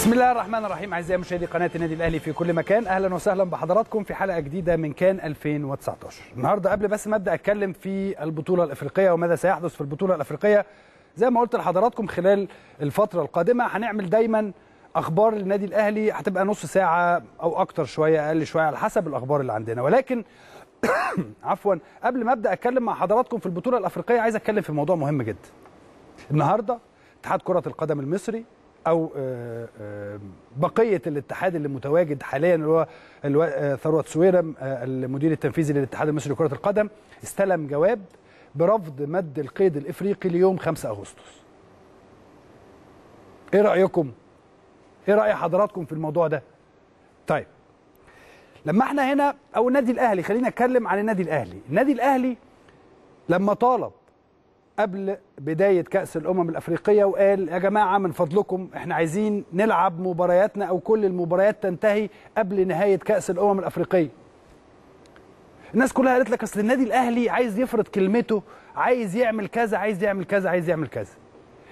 بسم الله الرحمن الرحيم اعزائي مشاهدي قناه النادي الاهلي في كل مكان اهلا وسهلا بحضراتكم في حلقه جديده من كان 2019 النهارده قبل بس ما ابدا اتكلم في البطوله الافريقيه وماذا سيحدث في البطوله الافريقيه زي ما قلت لحضراتكم خلال الفتره القادمه هنعمل دايما اخبار النادي الاهلي هتبقى نص ساعه او اكتر شويه اقل شويه على حسب الاخبار اللي عندنا ولكن عفوا قبل ما ابدا اتكلم مع حضراتكم في البطوله الافريقيه عايز اتكلم في موضوع مهم جدا النهارده اتحاد كره القدم المصري او آه، آه، بقيه الاتحاد اللي متواجد حاليا اللي هو آه، ثروت سويرم المدير التنفيذي للاتحاد المصري لكره القدم استلم جواب برفض مد القيد الافريقي ليوم 5 اغسطس. ايه رايكم؟ ايه راي حضراتكم في الموضوع ده؟ طيب لما احنا هنا او النادي الاهلي خلينا نتكلم عن النادي الاهلي، النادي الاهلي لما طالب قبل بدايه كاس الامم الافريقيه وقال يا جماعه من فضلكم احنا عايزين نلعب مبارياتنا او كل المباريات تنتهي قبل نهايه كاس الامم الافريقيه الناس كلها قالت لك اصل النادي الاهلي عايز يفرض كلمته عايز يعمل كذا عايز يعمل كذا عايز يعمل كذا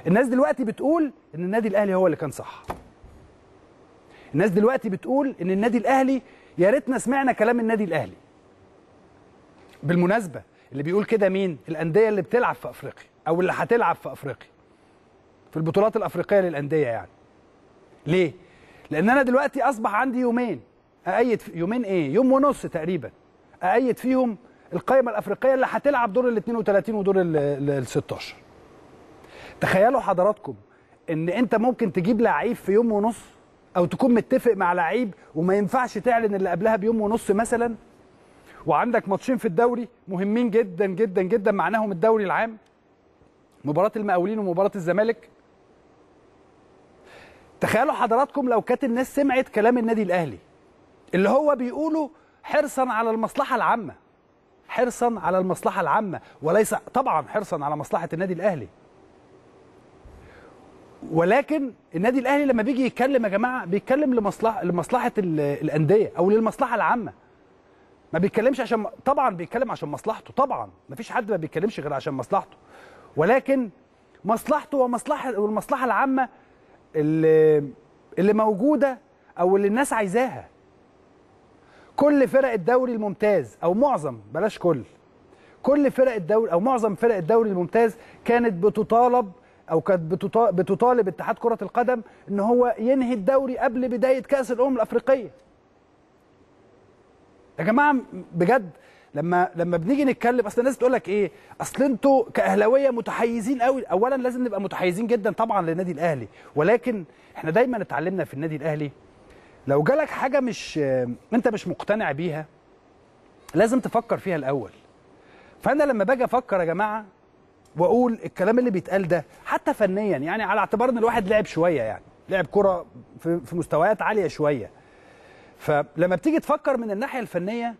الناس دلوقتي بتقول ان النادي الاهلي هو اللي كان صح الناس دلوقتي بتقول ان النادي الاهلي يا ريتنا سمعنا كلام النادي الاهلي بالمناسبه اللي بيقول كده مين الانديه اللي بتلعب في افريقيا او اللي هتلعب في افريقيا في البطولات الافريقيه للانديه يعني ليه لان انا دلوقتي اصبح عندي يومين اأيد يومين ايه يوم ونص تقريبا أأيد فيهم القائمه الافريقيه اللي هتلعب دور ال 32 ودور ال 16 تخيلوا حضراتكم ان انت ممكن تجيب لعيب في يوم ونص او تكون متفق مع لعيب وما ينفعش تعلن اللي قبلها بيوم ونص مثلا وعندك ماتشين في الدوري مهمين جدا جدا جدا معناهم الدوري العام مباراه المقاولين ومباراه الزمالك تخيلوا حضراتكم لو كانت الناس سمعت كلام النادي الاهلي اللي هو بيقوله حرصا على المصلحه العامه حرصا على المصلحه العامه وليس طبعا حرصا على مصلحه النادي الاهلي ولكن النادي الاهلي لما بيجي يتكلم يا جماعه بيتكلم لمصلحه لمصلحه الانديه او للمصلحه العامه ما بيتكلمش عشان طبعا بيتكلم عشان مصلحته طبعا ما فيش حد ما بيتكلمش غير عشان مصلحته ولكن مصلحته ومصلحه والمصلحه العامه اللي اللي موجوده او اللي الناس عايزاها كل فرق الدوري الممتاز او معظم بلاش كل كل فرق الدوري او معظم فرق الدوري الممتاز كانت بتطالب او كانت بتطالب اتحاد كره القدم ان هو ينهي الدوري قبل بدايه كاس الامم الافريقيه يا جماعه بجد لما لما بنيجي نتكلم اصل الناس بتقول لك ايه اصل انتوا كاهلاويه متحيزين قوي اولا لازم نبقى متحيزين جدا طبعا للنادي الاهلي ولكن احنا دايما اتعلمنا في النادي الاهلي لو جالك حاجه مش انت مش مقتنع بيها لازم تفكر فيها الاول فانا لما باجي افكر يا جماعه واقول الكلام اللي بيتقال ده حتى فنيا يعني على اعتبار ان الواحد لعب شويه يعني لعب كره في مستويات عاليه شويه فلما بتيجي تفكر من الناحيه الفنيه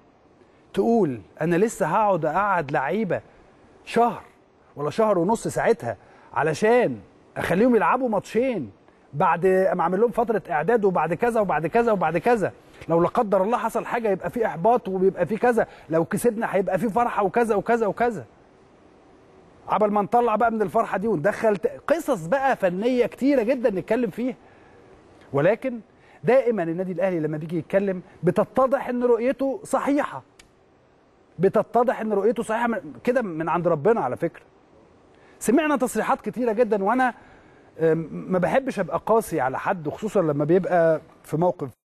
تقول انا لسه هقعد اقعد لعيبه شهر ولا شهر ونص ساعتها علشان اخليهم يلعبوا ماتشين بعد ما اعمل لهم فتره اعداد وبعد كذا وبعد كذا وبعد كذا لو لا قدر الله حصل حاجه يبقى في احباط وبيبقى في كذا لو كسبنا هيبقى في فرحه وكذا وكذا وكذا عبل ما نطلع بقى من الفرحه دي وندخل قصص بقى فنيه كتيره جدا نتكلم فيها ولكن دائما النادي الاهلي لما بيجي يتكلم بتتضح ان رؤيته صحيحه بتتضح ان رؤيته صحيحه كده من عند ربنا على فكره سمعنا تصريحات كتيره جدا وانا ما بحبش ابقى قاسي على حد وخصوصا لما بيبقى في موقف